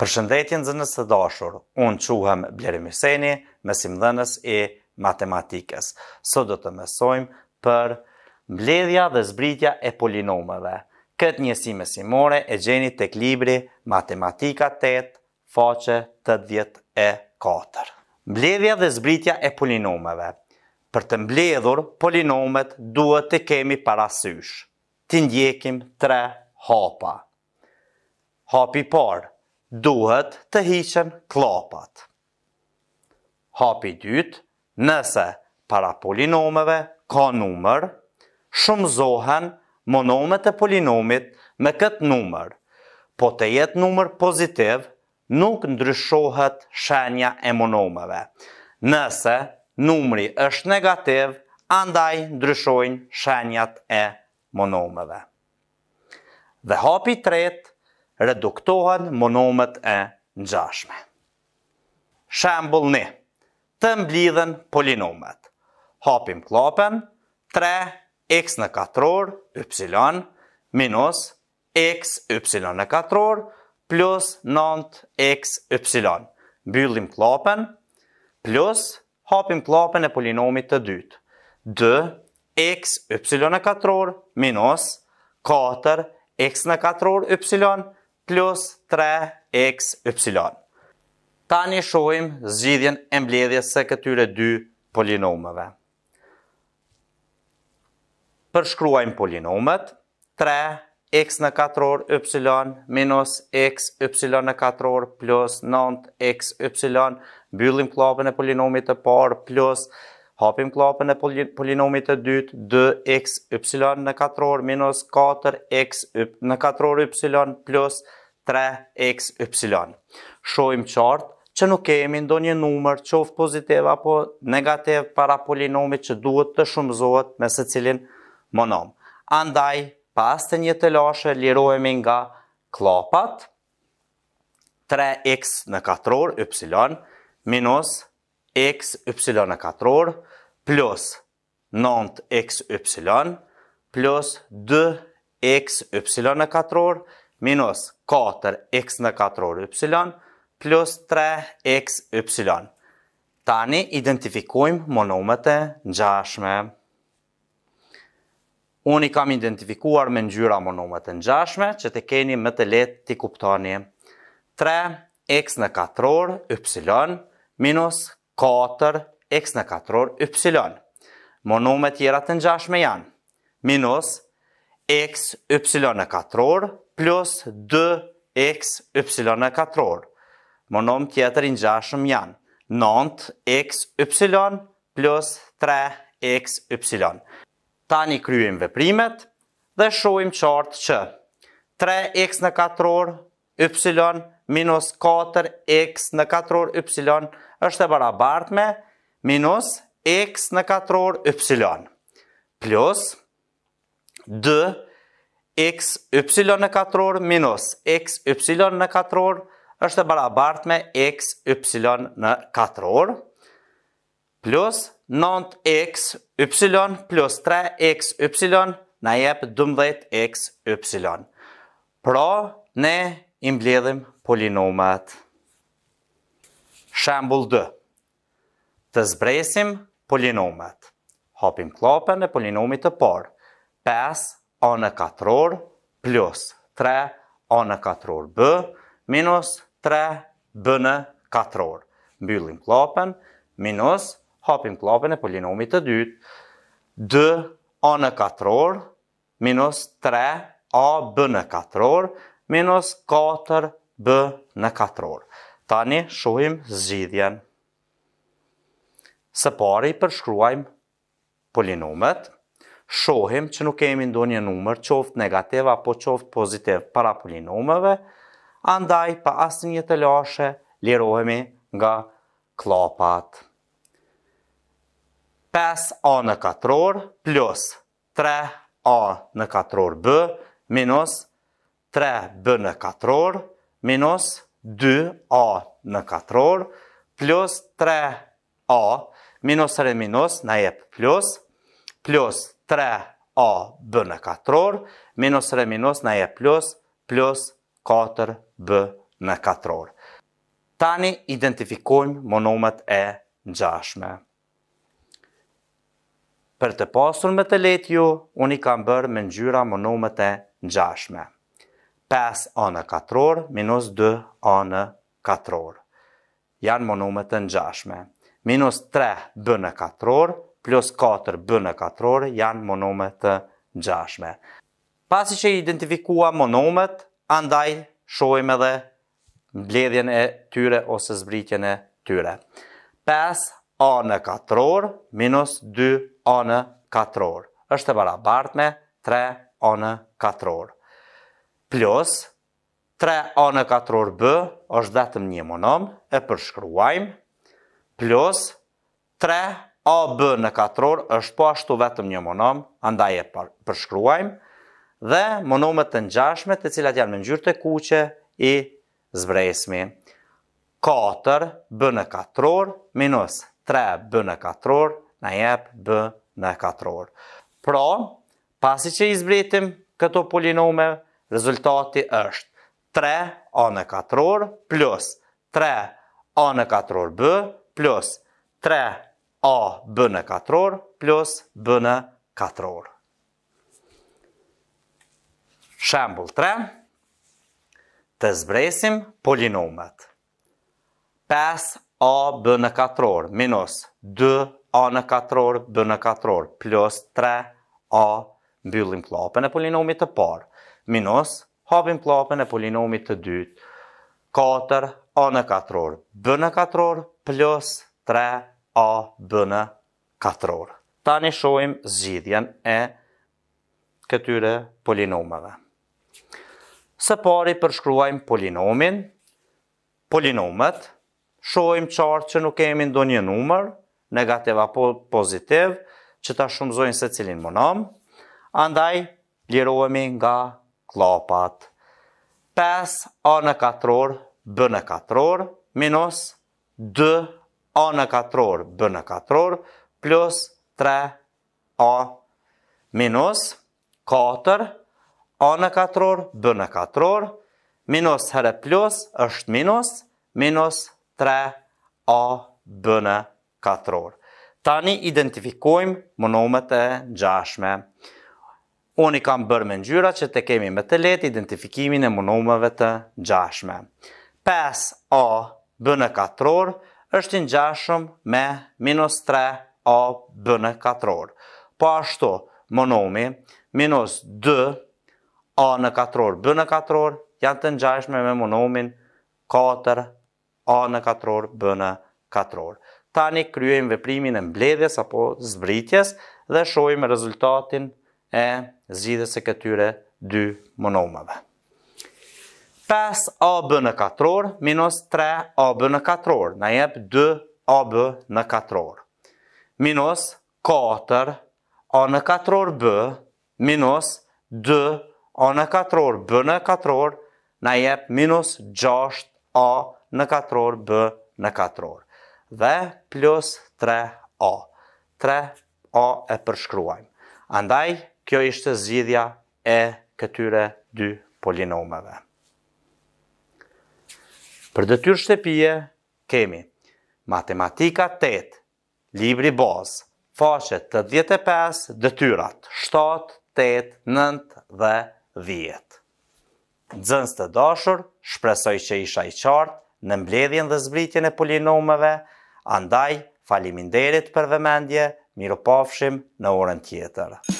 Për shëndetjen zënës të dashur, unë quhem Blerim Iseni, mesim dhenës e matematikës. Sot do të mesojmë për mbledhja dhe zbritja e polinomeve. Këtë njësi mesimore e gjeni të klibri Matematika 8, faqe 80 e 4. Mbledhja dhe zbritja e polinomeve. Për të mbledhur, polinomet duhet të kemi parasysh. Të ndjekim tre hapa. Hapi parë, duhet të hiqen klapat. Hapi dytë, nëse para polinomeve ka numër, shumëzohen monomet e polinomit me këtë numër, po të jetë numër pozitiv, nuk ndryshohet shenja e monomeve. Nëse numri është negativ, andaj ndryshojnë shenjat e monomeve. Dhe hapi tretë, reduktohen monomet e nxashme. Shembul një, të mblidhen polinomet. Hapim klapen, 3x në katror, y, minus x, y në katror, plus 9x, y. Byllim klapen, plus hapim klapen e polinomit të dytë. 2x, y në katror, minus 4x në katror, y, minus 4x, y plus 3x y. Ta një shojmë zgjidhjen e mbledhjes se këtyre dy polinomeve. Përshkruajmë polinomet, 3x në 4-or y minus x y në 4-or plus 9x y, byllim klapën e polinomit të parë plus hapim klapën e polinomit të dytë, 2x y në 4-or minus 4x 4 y plus 9x y. 3xy. Shohim qartë që nuk kemi ndonjë numër qoftë pozitiv apo negativ para polinomit që duhet të shumëzohet me së cilin monom. Andaj, pas të një të lashe, lirohemi nga klopat, 3x në 4 y, minus x, y në 4 plus 9x, y, plus 2x, y në 4 minus 4x në 4y plus 3xy. Tani identifikojmë monomete në gjashme. Unë i kam identifikuar me njyra monomete në gjashme, që të keni më të letë të kuptoni. 3x në 4y minus 4x në 4y. Monomet tjera të në gjashme janë minus xy në 4y plus 2x y e katror. Monom tjetër i njashëm janë. 9x y plus 3x y. Tani kryim veprimet dhe shohim qartë që 3x në katror y minus 4x në katror y është e barabart me minus x në katror y plus 2 x y në katror minus x y në katror është e barabart me x y në katror plus 9x y plus 3x y në jep 12x y. Pro, ne imbledhim polinomat. Shembul 2. Të zbresim polinomat. Hopim klopën e polinomit të parë. 5 a në katëror plus 3 a në katëror b minus 3 b në katëror. Mbyllim klapën, minus, hapim klapën e polinomit të dytë, 2 a në katëror minus 3 a b në katëror minus 4 b në katëror. Tani shohim zgjidhjen. Së pari përshkruajmë polinomet, 2 shohim që nuk kemi ndo një numër qoftë negativ apo qoftë pozitiv para polinomeve, andaj pa asë një të lashe lirohemi nga klapat. 5a në katror plus 3a në katror b minus 3b në katror minus 2a në katror plus 3a minus 3 minus në jep plus 3a plus 3a bënë në orë, minus 3 minus në e plus, plus 4b në 4 Tani identifikojmë monomet e në gjashme. Për të pasur me të letju, ju, unë i kam bërë me njyra monomet e në gjashme. 5a në 4 minus 2a në 4 Janë monomet e në gjashme. Minus 3b në 4 plus 4 bënë katrore janë monome të gjashme. Pasi që identifikua monomet, andaj shojim edhe mbledhjen e tyre ose zbritjen e tyre. 5 a në katror minus 2 a në katror. është e barabart me 3 a në katror. Plus 3 a në katror bë, është datëm një monom, e përshkruajmë, plus 3 a në bë, A, B në katëror është po ashtu vetëm një monom, andaj e përshkruajmë, dhe monomet të nxashme të cilat janë me njërë të kuqe i zbresmi. 4 B në katëror, minus 3 B në katëror, na në jep B në katëror. Pra, pasi që i zbretim këto polinome, rezultati është 3 A në katëror, plus 3 A në katëror B plus 3 A në katëror, 3 a b në katror plus b në katror. Shembul 3, të zbresim polinomet. 5 a b në katror minus 2 a në katror b në katror plus 3 a mbyllim klapën e polinomit të parë, minus hapim klapën e polinomit të dytë, 4 a në katror b në katror plus 3 a A bënë në orë. Ta një shojmë zgjidhjen e këtyre polinomeve. Se pari përshkruajmë polinomin, polinomet, shojmë qartë që nuk kemi ndo një numër, negativ apo pozitiv, që ta shumëzojnë se cilin monom, andaj lirohemi nga klapat. 5 a në 4 B bë në 4 minus 2 a në katror, b në katror, plus 3a minus 4, a në katror, b në katror, minus herë plus është minus, minus 3a b në katror. Tani identifikojmë monomet e gjashme. Unë i kam bërë me njyra që të kemi me të letë identifikimin e monomeve të gjashme. 5a bënë katror, është në gjashëm me minus 3 a bënë katëror. Po ashtu, më minus 2 a në katëror bënë katëror, janë të në me monomin 4 a në katëror bënë katëror. Tani kryojmë veprimin e mbledhjes apo zbritjes dhe shojmë rezultatin e zhjithës e këtyre dy monomave. 5ab në 4-or minus 3ab në 4-or, në jep 2ab në 4-or, minus 4a në 4-or b, minus 2a në 4-or b në 4-or, në jep minus 6a në 4-or b në 4-or, dhe plus 3a, 3a e përshkruajmë. Andaj, kjo ishte zhidhja e këtyre dy polinomeve. Për dëtyrë shtepije kemi matematika 8, libri boz, Fashet të 15, dëtyrat 7, 8, 9 dhe 10. Dzënës të dashur, shpresoj që isha i qartë në mbledhjen dhe zbritjen e polinomeve, andaj faliminderit për vëmendje, miru pafshim në orën tjetërë.